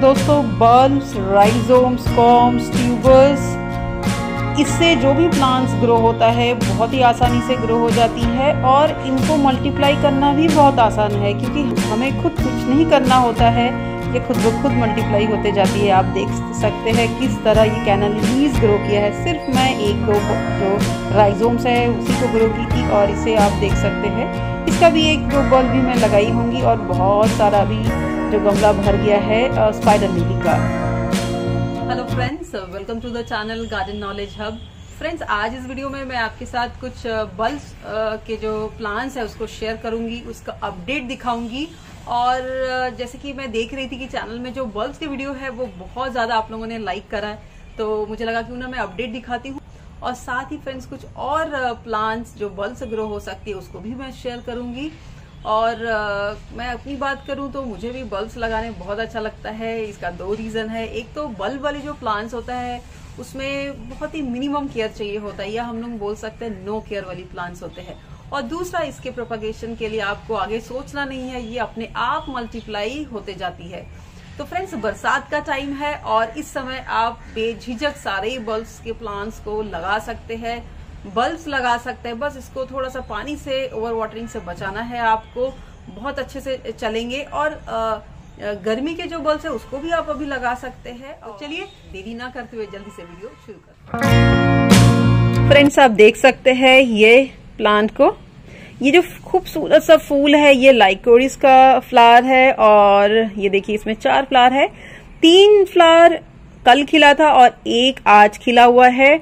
दोस्तों bulbs rhizomes corms tubers इससे जो भी प्लांट्स ग्रो होता है बहुत ही आसानी से ग्रो हो जाती है और इनको मल्टीप्लाई करना भी बहुत आसान है क्योंकि हमें खुद कुछ नहीं करना होता है ये खुद ब खुद मल्टीप्लाई होते जाती है आप देख सकते हैं किस तरह ये कैनल लीज ग्रो किया है सिर्फ मैं एक दो जो राइजोम्स है उसी को ग्रो की थी और इसे आप देख सकते हैं इसका भी एक दो बॉल भी मैं लगाई होंगी और बहुत सारा भी जो गमला भर गया है स्पाइडर लिली का hello friends welcome to the channel garden knowledge hub friends आज इस वीडियो में मैं आपके साथ कुछ बल्ब के जो प्लांट्स है उसको शेयर करूंगी उसका अपडेट दिखाऊंगी और जैसे कि मैं देख रही थी कि चैनल में जो बल्ब के वीडियो है वो बहुत ज़्यादा आप लोगों ने लाइक करा है तो मुझे लगा कि उन्हें मैं अपडेट दिखाती हूँ और साथ ही फ्रेंड्स कुछ और प्लांट्स जो बल्ब से ग्रो हो सकती है उसको भी मैं शेयर करूंगी और मैं अपनी बात करूं तो मुझे भी बल्ब लगाने बहुत अच्छा लगता है इसका दो रीज़न है एक तो बल्ब वाले जो प्लांट्स होता है उसमें बहुत ही मिनिमम केयर चाहिए होता है या हम लोग बोल सकते हैं नो केयर वाली प्लांट्स होते हैं और दूसरा इसके प्रोपगेशन के लिए आपको आगे सोचना नहीं है ये अपने आप मल्टीप्लाई होते जाती है तो फ्रेंड्स बरसात का टाइम है और इस समय आप बेझिझक सारे बल्ब के प्लांट्स को लगा सकते हैं बल्ब लगा सकते हैं बस इसको थोड़ा सा पानी से ओवर वाटरिंग से बचाना है आपको बहुत अच्छे से चलेंगे और गर्मी के जो बल्ब है उसको भी आप अभी लगा सकते हैं और तो चलिए देरी ना करते हुए जल्दी से वीडियो शुरू कर फ्रेंड्स आप देख सकते हैं ये प्लांट को ये जो खूबसूरत सा फूल है ये लाइकोरिस का फ्लावर है और ये देखिए इसमें चार फ्लावर है तीन फ्लावर कल खिला था और एक आज खिला हुआ है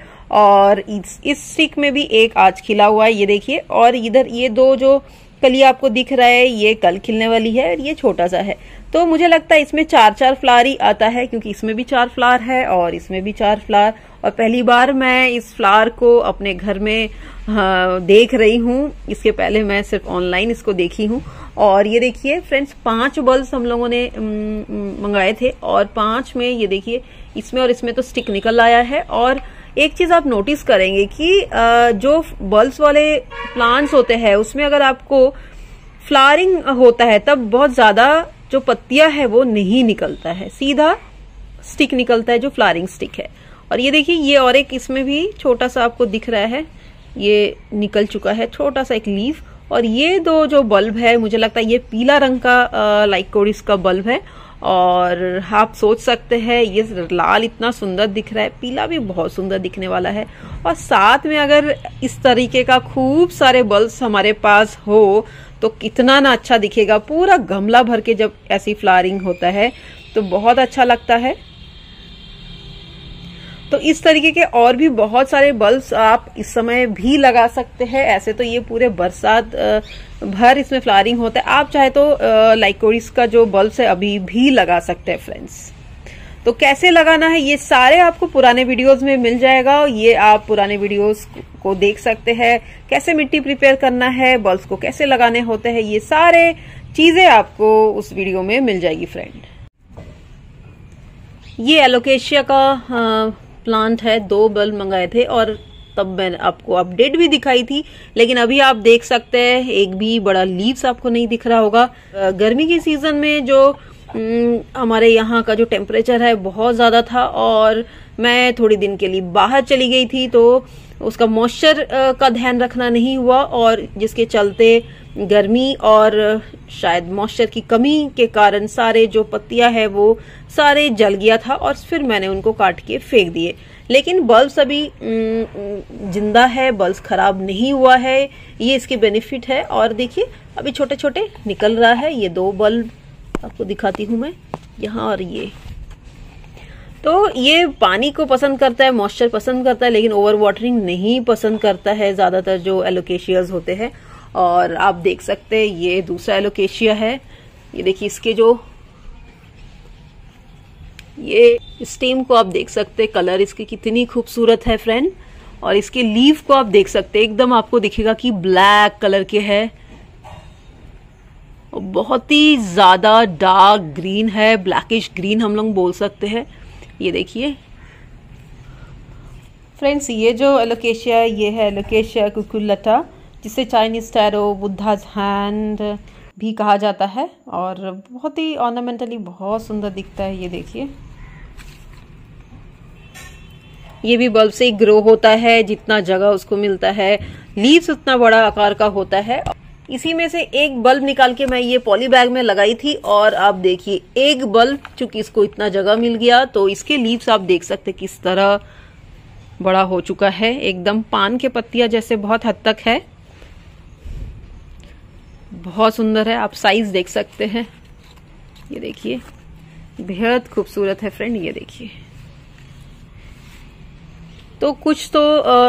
और इस, स्टिक में भी एक आज खिला हुआ है ये देखिए और इधर ये दो जो कली आपको दिख रहा है ये कल खिलने वाली है और ये छोटा सा है तो मुझे लगता है इसमें चार चार फ्लार ही आता है क्योंकि इसमें भी चार फ्लार है और इसमें भी चार फ्लार और पहली बार मैं इस फ्लार को अपने घर में हाँ, देख रही हूँ इसके पहले मैं सिर्फ ऑनलाइन इसको देखी हूँ और ये देखिए फ्रेंड्स पांच बल्ब हम लोगों ने मंगाए थे और पांच में ये देखिए इसमें और इसमें तो स्टिक निकल आया है और एक चीज आप नोटिस करेंगे कि जो बल्ब वाले प्लांट्स होते हैं उसमें अगर आपको फ्लारिंग होता है तब बहुत ज्यादा जो पत्तिया है वो नहीं निकलता है सीधा स्टिक निकलता है जो फ्लारिंग स्टिक है और ये देखिए ये और एक इसमें भी छोटा सा आपको दिख रहा है ये निकल चुका है छोटा सा एक लीफ और ये दो जो बल्ब है मुझे लगता है ये पीला रंग का लाइक कोडिस का बल्ब है और आप सोच सकते हैं ये लाल इतना सुंदर दिख रहा है पीला भी बहुत सुंदर दिखने वाला है और साथ में अगर इस तरीके का खूब सारे बल्ब हमारे पास हो तो कितना ना अच्छा दिखेगा पूरा गमला भर के जब ऐसी फ्लारिंग होता है तो बहुत अच्छा लगता है तो इस तरीके के और भी बहुत सारे बल्ब्स आप इस समय भी लगा सकते हैं ऐसे तो ये पूरे बरसात भर इसमें फ्लावरिंग होता है आप चाहे तो लाइकोरिस का जो बल्ब्स है अभी भी लगा सकते हैं फ्रेंड्स तो कैसे लगाना है ये सारे आपको पुराने वीडियोस में मिल जाएगा ये आप पुराने वीडियोस को देख सकते हैं कैसे मिट्टी प्रिपेयर करना है बल्ब को कैसे लगाने होते हैं ये सारे चीजें आपको उस वीडियो में मिल जाएगी फ्रेंड ये एलोकेशिया का प्लांट है दो बल्ब मंगाए थे और तब मैंने आपको अपडेट भी दिखाई थी लेकिन अभी आप देख सकते हैं एक भी बड़ा लीव्स आपको नहीं दिख रहा होगा गर्मी के सीजन में जो हम्म, हमारे यहाँ का जो टेम्परेचर है बहुत ज़्यादा था और मैं थोड़ी दिन के लिए बाहर चली गई थी तो उसका मॉइस्चर का ध्यान रखना नहीं हुआ और जिसके चलते गर्मी और शायद मॉइस्चर की कमी के कारण सारे जो पत्तियां है वो सारे जल गया था और फिर मैंने उनको काट के फेंक दिए लेकिन बल्ब अभी जिंदा है बल्ब खराब नहीं हुआ है ये इसके बेनिफिट है और देखिए अभी छोटे छोटे निकल रहा है ये दो बल्ब आपको दिखाती हूँ मैं यहाँ और ये तो ये पानी को पसंद करता है मॉइस्चर पसंद करता है लेकिन ओवर वाटरिंग नहीं पसंद करता है ज़्यादातर जो एलोकेशियाज होते हैं और आप देख सकते हैं ये दूसरा एलोकेशिया है ये देखिए इसके जो ये स्टीम को आप देख सकते हैं कलर इसकी कितनी खूबसूरत है फ्रेंड और इसके लीव को आप देख सकते हैं एकदम आपको दिखेगा कि ब्लैक कलर के है बहुत ही ज़्यादा डार्क ग्रीन है ब्लैकिश ग्रीन हम लोग बोल सकते हैं ये देखिए फ्रेंड्स ये जो एलोकेशिया ये है एलोकेशिया कुकुलटा जिसे चाइनीज़ टैरो बुद्धाज हैंड भी कहा जाता है और बहुत ही ऑर्नामेंटली बहुत सुंदर दिखता है ये देखिए ये भी बल्ब से ग्रो होता है जितना जगह उसको मिलता है लीव्स उतना बड़ा आकार का होता है इसी में से एक बल्ब निकाल के मैं ये पॉली बैग में लगाई थी और आप देखिए एक बल्ब चूंकि इसको इतना जगह मिल गया तो इसके लीव्स आप देख सकते किस तरह बड़ा हो चुका है एकदम पान के पत्तियां जैसे बहुत हद तक है बहुत सुंदर है आप साइज देख सकते हैं ये देखिए बेहद खूबसूरत है फ्रेंड ये देखिए तो कुछ तो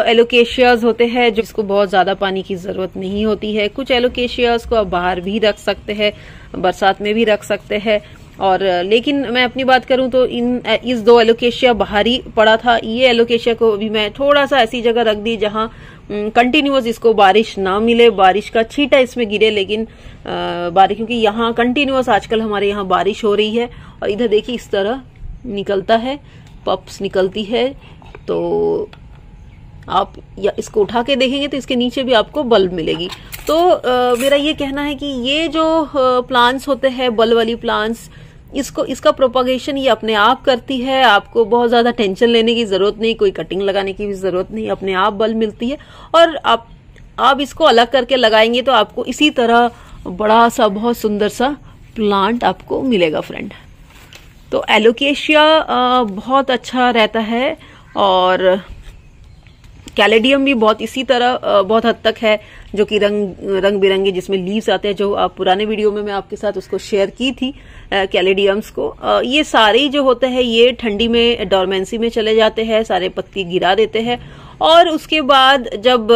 एलोकेशियाज होते हैं जिसको बहुत ज़्यादा पानी की ज़रूरत नहीं होती है कुछ एलोकेशियाज को आप बाहर भी रख सकते हैं बरसात में भी रख सकते हैं और लेकिन मैं अपनी बात करूं तो इन इस दो एलोकेशिया बाहर ही पड़ा था ये एलोकेशिया को भी मैं थोड़ा सा ऐसी जगह रख दी जहां कंटिन्यूस इसको बारिश ना मिले बारिश का छीटा इसमें गिरे लेकिन बारिश क्योंकि यहाँ कंटिन्यूस आजकल हमारे यहाँ बारिश हो रही है और इधर देखिए इस तरह निकलता है पप्स निकलती है तो आप या इसको उठा के देखेंगे तो इसके नीचे भी आपको बल्ब मिलेगी तो आ, मेरा ये कहना है कि ये जो प्लांट्स होते हैं बल्ब वाली प्लांट्स इसको इसका प्रोपागेशन ये अपने आप करती है आपको बहुत ज़्यादा टेंशन लेने की ज़रूरत नहीं कोई कटिंग लगाने की भी ज़रूरत नहीं अपने आप बल्ब मिलती है और आप आप इसको अलग करके लगाएंगे तो आपको इसी तरह बड़ा सा बहुत सुंदर सा प्लांट आपको मिलेगा फ्रेंड तो एलोकेशिया बहुत अच्छा रहता है और कैलेडियम भी बहुत इसी तरह बहुत हद तक है जो कि रंग रंग बिरंगे जिसमें लीव्स आते हैं जो आप पुराने वीडियो में मैं आपके साथ उसको शेयर की थी कैलेडियम्स को आ, ये सारे जो होते हैं ये ठंडी में डॉर्मेंसी में चले जाते हैं सारे पत्ती गिरा देते हैं और उसके बाद जब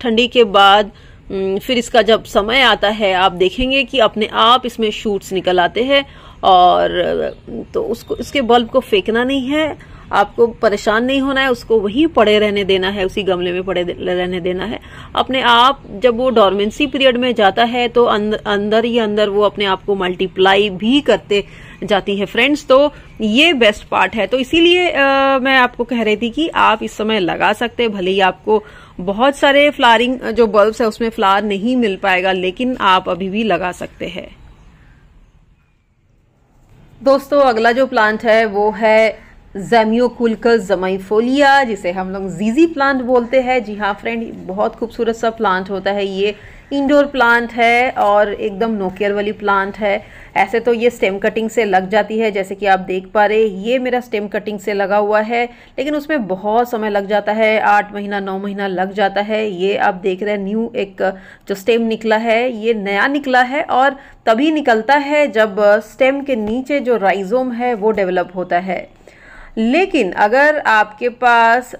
ठंडी के बाद फिर इसका जब समय आता है आप देखेंगे कि अपने आप इसमें शूट्स निकल आते हैं और तो उसको इसके बल्ब को फेंकना नहीं है आपको परेशान नहीं होना है उसको वहीं पड़े रहने देना है उसी गमले में पड़े रहने देना है अपने आप जब वो डॉर्मेंसी पीरियड में जाता है तो अंदर, अंदर ही अंदर वो अपने आप को मल्टीप्लाई भी करते जाती है फ्रेंड्स तो ये बेस्ट पार्ट है तो इसीलिए मैं आपको कह रही थी कि आप इस समय लगा सकते हैं भले ही आपको बहुत सारे फ्लारिंग जो बल्ब्स है उसमें फ्लावर नहीं मिल पाएगा लेकिन आप अभी भी लगा सकते हैं दोस्तों अगला जो प्लांट है वो है जैम्योकुलकस जमाइफोलिया जिसे हम लोग जीजी प्लांट बोलते हैं जी हाँ फ्रेंड बहुत खूबसूरत सा प्लांट होता है ये इंडोर प्लांट है और एकदम नोकेयर वाली प्लांट है ऐसे तो ये स्टेम कटिंग से लग जाती है जैसे कि आप देख पा रहे ये मेरा स्टेम कटिंग से लगा हुआ है लेकिन उसमें बहुत समय लग जाता है आठ महीना नौ महीना लग जाता है ये आप देख रहे हैं न्यू एक जो स्टेम निकला है ये नया निकला है और तभी निकलता है जब स्टेम के नीचे जो राइजोम है वो डेवलप होता है लेकिन अगर आपके पास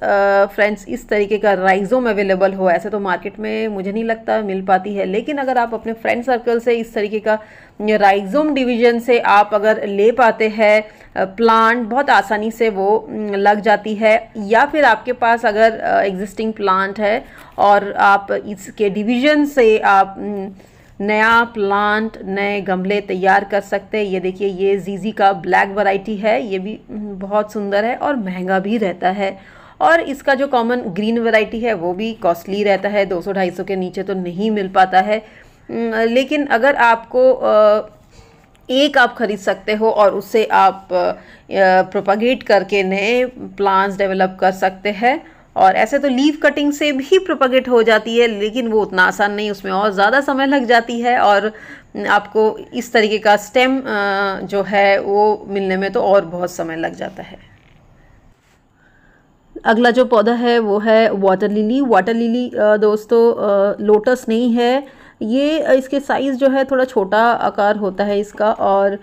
फ्रेंड्स इस तरीके का राइजोम अवेलेबल हो ऐसे तो मार्केट में मुझे नहीं लगता मिल पाती है लेकिन अगर आप अपने फ्रेंड सर्कल से इस तरीके का राइजोम डिवीजन से आप अगर ले पाते हैं प्लांट बहुत आसानी से वो लग जाती है या फिर आपके पास अगर एग्जिस्टिंग प्लांट है और आप इसके डिवीजन से आप नया प्लांट नए गमले तैयार कर सकते हैं ये देखिए ये जीजी का ब्लैक वैरायटी है ये भी हम्म, बहुत सुंदर है और महंगा भी रहता है और इसका जो कॉमन ग्रीन वैरायटी है वो भी कॉस्टली रहता है 200-250 के नीचे तो नहीं मिल पाता है हम्म, लेकिन अगर आपको आ, एक आप ख़रीद सकते हो और उससे आप प्रोपागेट करके नए प्लांट्स डेवलप कर सकते हैं और ऐसे तो लीव कटिंग से भी प्रोपगेट हो जाती है लेकिन वो उतना आसान नहीं उसमें और ज़्यादा समय लग जाती है और आपको इस तरीके का स्टेम जो है वो मिलने में तो और बहुत समय लग जाता है अगला जो पौधा है वो है वाटर लिली वाटर लिली दोस्तों लोटस नहीं है ये इसके साइज़ जो है थोड़ा छोटा आकार होता है इसका और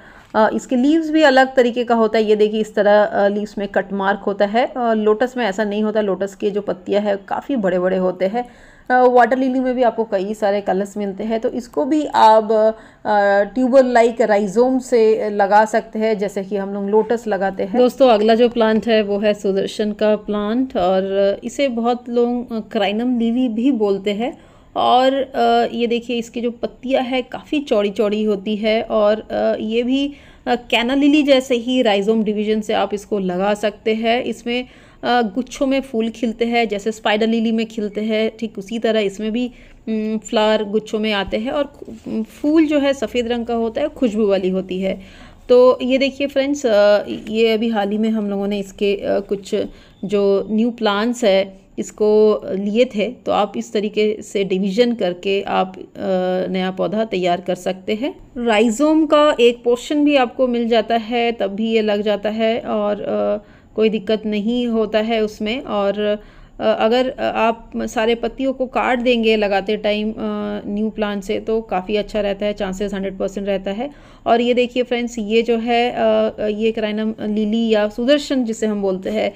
इसके लीव्स भी अलग तरीके का होता है ये देखिए इस तरह लीव्स में कट मार्क होता है लोटस में ऐसा नहीं होता लोटस के जो पत्तियाँ हैं काफ़ी बड़े बड़े होते हैं वाटर लिली में भी आपको कई सारे कलर्स मिलते हैं तो इसको भी आप ट्यूबर लाइक राइजोम से लगा सकते हैं जैसे कि हम लोग लोटस लगाते हैं दोस्तों अगला जो प्लांट है वो है सुदर्शन का प्लांट और इसे बहुत लोग क्राइनम लीवी भी बोलते हैं और ये देखिए इसकी जो पत्तियाँ है काफ़ी चौड़ी चौड़ी होती है और ये भी कैना लिली जैसे ही राइजोम डिवीजन से आप इसको लगा सकते हैं इसमें गुच्छों में फूल खिलते हैं जैसे स्पाइडर लिली में खिलते हैं ठीक उसी तरह इसमें भी फ्लावर गुच्छों में आते हैं और फूल जो है सफ़ेद रंग का होता है खुशबू वाली होती है तो ये देखिए फ्रेंड्स ये अभी हाल ही में हम लोगों ने इसके कुछ जो न्यू प्लान्स है इसको लिए थे तो आप इस तरीके से डिवीजन करके आप नया पौधा तैयार कर सकते हैं राइजोम का एक पोर्शन भी आपको मिल जाता है तब भी ये लग जाता है और कोई दिक्कत नहीं होता है उसमें और अगर आप सारे पत्तियों को काट देंगे लगाते टाइम न्यू प्लांट से तो काफ़ी अच्छा रहता है चांसेस हंड्रेड परसेंट रहता है और ये देखिए फ्रेंड्स ये जो है ये क्राइनम लिली या सुदर्शन जिसे हम बोलते हैं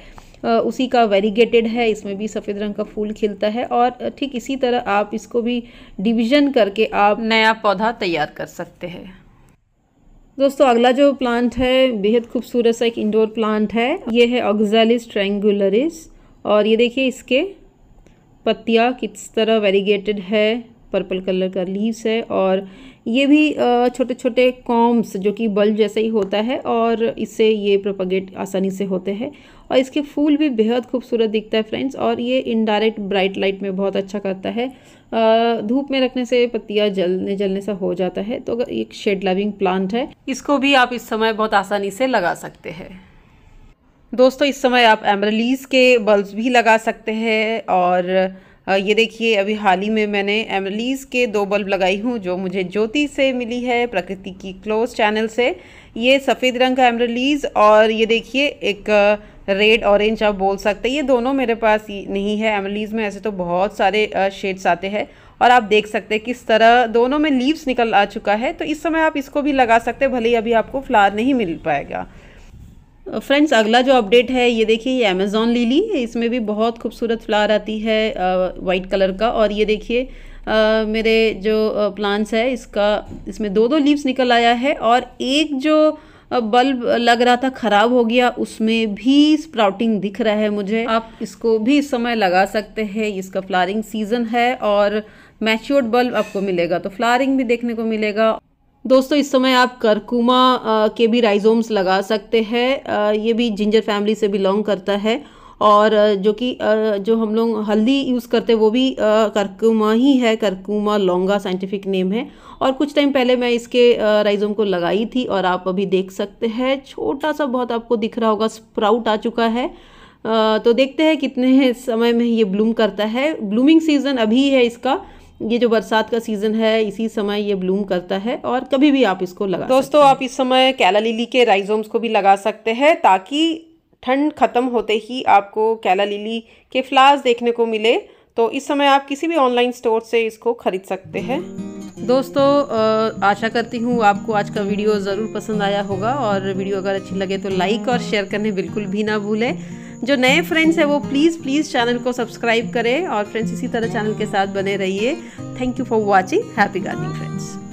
उसी का वेरीगेटेड है इसमें भी सफ़ेद रंग का फूल खिलता है और ठीक इसी तरह आप इसको भी डिवीजन करके आप नया पौधा तैयार कर सकते हैं दोस्तों अगला जो प्लांट है बेहद खूबसूरत सा एक इंडोर प्लांट है ये है ऑक्जालिस ट्रेंगुलरिस और ये देखिए इसके पत्तियाँ किस तरह वेरीगेटेड है पर्पल कलर का लीव्स है और ये भी छोटे छोटे कॉम्स जो कि बल्ब जैसा ही होता है और इससे ये प्रोपगेट आसानी से होते हैं और इसके फूल भी बेहद खूबसूरत दिखता है फ्रेंड्स और ये इनडायरेक्ट ब्राइट लाइट में बहुत अच्छा करता है धूप में रखने से पत्तियां जलने जलने सा हो जाता है तो अगर एक शेड लविंग प्लांट है इसको भी आप इस समय बहुत आसानी से लगा सकते हैं दोस्तों इस समय आप एम्ब्रलीज के बल्ब भी लगा सकते हैं और ये देखिए अभी हाल ही में मैंने एमलीस के दो बल्ब लगाई हूँ जो मुझे ज्योति से मिली है प्रकृति की क्लोज चैनल से ये सफ़ेद रंग का एमरलीज और ये देखिए एक रेड ऑरेंज आप बोल सकते हैं ये दोनों मेरे पास नहीं है एमरलीज में ऐसे तो बहुत सारे शेड्स आते हैं और आप देख सकते हैं किस तरह दोनों में लीव्स निकल आ चुका है तो इस समय आप इसको भी लगा सकते हैं भले ही अभी आपको फ्लावर नहीं मिल पाएगा फ्रेंड्स uh, अगला जो अपडेट है ये देखिए ये अमेज़ॉन लीली इसमें भी बहुत खूबसूरत फ्लावर आती है वाइट uh, कलर का और ये देखिए uh, मेरे जो प्लांट्स है इसका इसमें दो दो लीव्स निकल आया है और एक जो बल्ब लग रहा था ख़राब हो गया उसमें भी स्प्राउटिंग दिख रहा है मुझे आप इसको भी इस समय लगा सकते हैं इसका फ्लारिंग सीज़न है और मैच्योर्ड बल्ब आपको मिलेगा तो फ्लारिंग भी देखने को मिलेगा दोस्तों इस समय आप करकुमा के भी राइजोम्स लगा सकते हैं ये भी जिंजर फैमिली से बिलोंग करता है और जो कि जो हम लोग हल्दी यूज़ करते हैं वो भी करकुमा ही है करकुमा लौंगा साइंटिफिक नेम है और कुछ टाइम पहले मैं इसके राइजोम को लगाई थी और आप अभी देख सकते हैं छोटा सा बहुत आपको दिख रहा होगा स्प्राउट आ चुका है तो देखते हैं कितने समय में ये ब्लूम करता है ब्लूमिंग सीज़न अभी है इसका ये जो बरसात का सीज़न है इसी समय ये ब्लूम करता है और कभी भी आप इसको लगा दोस्तों आप इस समय कैला लिली के राइजोम्स को भी लगा सकते हैं ताकि ठंड ख़त्म होते ही आपको कैला लिली के फ्लावर्स देखने को मिले तो इस समय आप किसी भी ऑनलाइन स्टोर से इसको ख़रीद सकते हैं दोस्तों आशा करती हूँ आपको आज का वीडियो ज़रूर पसंद आया होगा और वीडियो अगर अच्छी लगे तो लाइक और शेयर करने बिल्कुल भी ना भूलें जो नए फ्रेंड्स हैं वो प्लीज़ प्लीज़ चैनल को सब्सक्राइब करें और फ्रेंड्स इसी तरह चैनल के साथ बने रहिए thank you for watching happy gardening friends